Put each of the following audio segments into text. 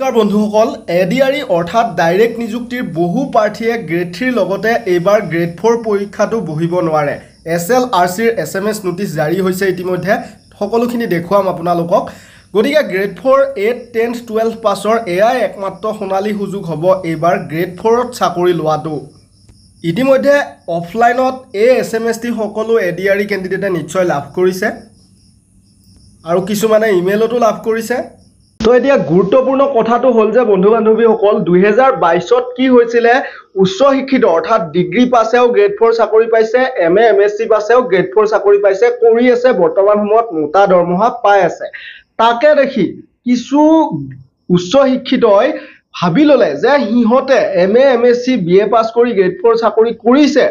নমস্কাৰ বন্ধুসকল A D R ই অৰ্থাৎ ডাইৰেক্ট নিযুক্তিৰ বহু প্ৰাৰ্থীয়ে গ্ৰেড থ্ৰীৰ লগতে এইবাৰ গ্ৰেড ফ'ৰ পৰীক্ষাটো বহিব নোৱাৰে এছ এল আৰ চিৰ এছ এম এছ নটিচ জাৰি হৈছে ইতিমধ্যে সকলোখিনি দেখুৱাম আপোনালোকক গতিকে grade four eight tenth twelve পাছৰ এয়াই একমাত্ৰ সোণালী সুযোগ হ'ব এইবাৰ গ্ৰেড ফ'ৰত চাকৰি লোৱাটো ইতিমধ্যে অফলাইনত এই এছ এম এছ টি সকলো এ ডি আৰ ই কেণ্ডিডেটে নিশ্চয় লাভ কৰিছে আৰু কিছুমানে ইমেইলতো লাভ কৰিছে তো এতিয়া গুরুত্বপূর্ণ কথাটো হল যে বন্ধু বান্ধবী সকল দুহাজার বাইশত কি হয়েছিল উচ্চ শিক্ষিত অর্থাৎ ডিগ্রি পাছেও গ্রেড ফোর চাকরি পাইছে এম এ এম এস সি পাছেও গ্রেড ফোর চাকরি পাইছে করে আছে বর্তমান সময় মোটা দরমহা পাই আছে তাকে দেখি কিছু উচ্চ শিক্ষিতই ভাবি ললে যে সিহতে এম এ এম এস সি বি এ পাছ করে গ্রেড ফোর চাকরি করেছে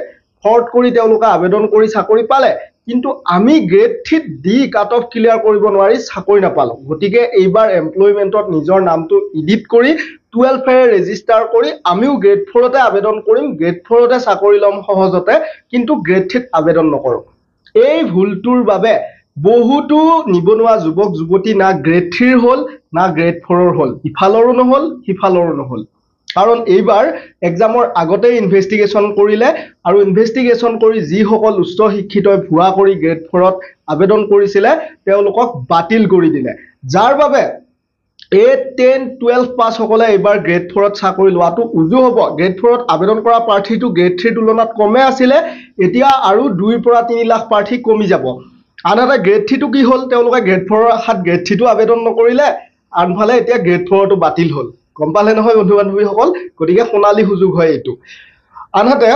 ফর্ট করে আবেদন করে চাকরি পালে কিন্তু আমি গ্ৰেড থ্ৰীত দি কাট অফ ক্লিয়াৰ কৰিব নোৱাৰি চাকৰি নাপালো গতিকে এইবাৰ এমপ্লয়মেণ্টত নিজৰ নামটো ইডিট কৰি টুৱেলভেৰে ৰেজিষ্টাৰ কৰি আমিও গ্ৰেড ফ'ৰতে আবেদন কৰিম গ্ৰেড ফ'ৰতে চাকৰি ল'ম সহজতে কিন্তু গ্ৰেড থ্ৰীত আবেদন নকৰো এই ভুলটোৰ বাবে বহুতো নিবনুৱা যুৱক যুৱতী না গ্ৰেড থ্ৰীৰ হ'ল না গ্ৰেড ফ'ৰৰ হ'ল ইফালৰো নহ'ল সিফালৰো নহ'ল কাৰণ এইবাৰ এক্সামৰ আগতেই ইনভেষ্টিগেশ্যন কৰিলে আৰু ইনভেষ্টিগেশ্যন কৰি যিসকল উচ্চ শিক্ষিতই ভুৱা কৰি গ্ৰেড ফ'ৰত আবেদন কৰিছিলে তেওঁলোকক বাতিল কৰি দিলে যাৰ বাবে এইট টেন টুৱেলভ পাছসকলে এইবাৰ গ্ৰেড ফ'ৰত চাকৰি লোৱাটো উজু হ'ব গ্ৰেড ফ'ৰত আবেদন কৰা প্ৰাৰ্থীটো গ্ৰেড থ্ৰীৰ তুলনাত কমেই আছিলে এতিয়া আৰু দুইৰ পৰা তিনি লাখ প্ৰাৰ্থী কমি যাব আনহাতে গ্ৰেড থ্ৰীটো কি হ'ল তেওঁলোকে গ্ৰেড ফ'ৰৰ আশাত গ্ৰেড থ্ৰীটো আবেদন নকৰিলে আনফালে এতিয়া গ্ৰেড ফ'ৰটো বাতিল হ'ল গম পালে নহয় বন্ধু বান্ধৱীসকল গতিকে সোণালী সুযোগ হয় এইটো আনহাতে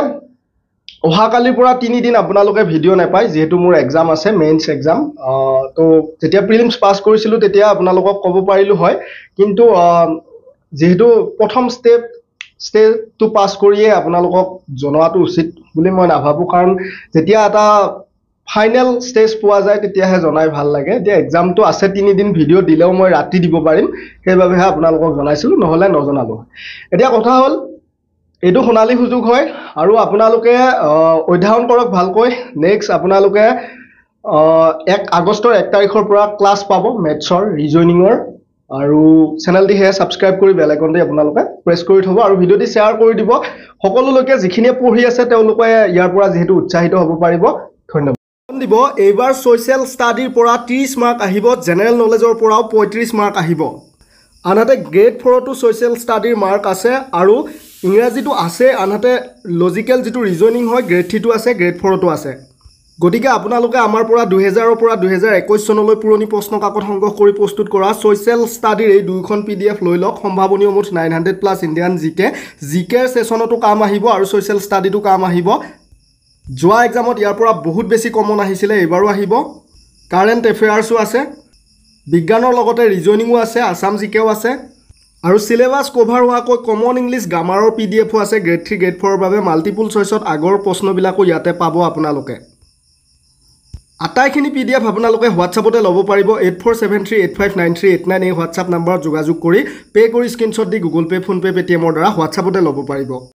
অহাকালিৰ পৰা তিনিদিন আপোনালোকে ভিডিঅ' নাপায় যিহেতু মোৰ এক্সাম আছে মেইনছ এক্সাম তো যেতিয়া প্ৰিলিমছ পাছ কৰিছিলোঁ তেতিয়া আপোনালোকক ক'ব পাৰিলোঁ হয় কিন্তু যিহেতু প্ৰথম ষ্টেপ ষ্টেপটো পাছ কৰিয়ে আপোনালোকক জনোৱাটো উচিত বুলি মই নাভাবোঁ কাৰণ যেতিয়া এটা ফাইনেল ষ্টেজ পোৱা যায় তেতিয়াহে জনাই ভাল লাগে এতিয়া এক্সামটো আছে তিনিদিন ভিডিঅ' দিলেও মই ৰাতি দিব পাৰিম সেইবাবেহে আপোনালোকক জনাইছিলোঁ নহ'লে নজনালোঁ এতিয়া কথা হ'ল এইটো সোণালী সুযোগ হয় আৰু আপোনালোকে অধ্যয়ন কৰক ভালকৈ নেক্সট আপোনালোকে এক আগষ্টৰ এক তাৰিখৰ পৰা ক্লাছ পাব মেথছৰ ৰিজনিঙৰ আৰু চেনেলটি সেয়ে ছাবস্ক্ৰাইব কৰি বেলেগতে আপোনালোকে প্ৰেছ কৰি থ'ব আৰু ভিডিঅ'টি শ্বেয়াৰ কৰি দিব সকলোলৈকে যিখিনিয়ে পঢ়ি আছে তেওঁলোকে ইয়াৰ পৰা যিহেতু উৎসাহিত হ'ব পাৰিব দিব এইবাৰ ছ'চিয়েল ষ্টাডিৰ পৰা ত্ৰিছ মাৰ্ক আহিব জেনেৰেল নলেজৰ পৰাও পঁয়ত্ৰিছ মাৰ্ক আহিব আনহাতে গ্ৰেড ফ'ৰতো ছ'চিয়েল ষ্টাডিৰ মাৰ্ক আছে আৰু ইংৰাজীটো আছে আনহাতে লজিকেল যিটো ৰিজনিং হয় গ্ৰেড থ্ৰীটো আছে গ্ৰেড ফ'ৰতো আছে গতিকে আপোনালোকে আমাৰ পৰা দুহেজাৰৰ পৰা দুহেজাৰ একৈছ চনলৈ পুৰণি প্ৰশ্ন কাকত সংগ্ৰহ কৰি প্ৰস্তুত কৰা ছ'চিয়েল ষ্টাডিৰ এই দুয়োখন পি ডি এফ লৈ লওক সম্ভাৱনীয় মুঠ nine hundred plus Indian G K G কেৰ ছেশ্যনতো কাম আহিব আৰু ছ'চিয়েল ষ্টাডিটো কাম আহিব যোৱা এক্সামত ইয়াৰ পৰা বহুত বেছি কমন আহিছিলে এইবাৰো আহিব কাৰেণ্ট এফেয়াৰ্ছো আছে বিজ্ঞানৰ লগতে ৰিজনিঙো আছে আছাম জিকেও আছে আৰু চিলেবাছ কভাৰ হোৱাকৈ কমন ইংলিছ গ্ৰামাৰৰ পি ডি এফো আছে গ্ৰেড থ্ৰী গ্ৰেড ফ'ৰৰ বাবে মাল্টিপুল চইচত আগৰ প্ৰশ্নবিলাকো ইয়াতে পাব আপোনালোকে আটাইখিনি পি ডি এফ আপোনালোকে হোৱাটছআপতে ল'ব পাৰিব eight four seven three eight five nine three eight nine এই হোৱাটছআপ নম্বৰত যোগাযোগ কৰি পে' কৰি স্ক্ৰীনশ্বট দি গুগল পে' ফোনপে' পে'টিএমৰ দ্বাৰা হোৱাটছআপতে ল'ব পাৰিব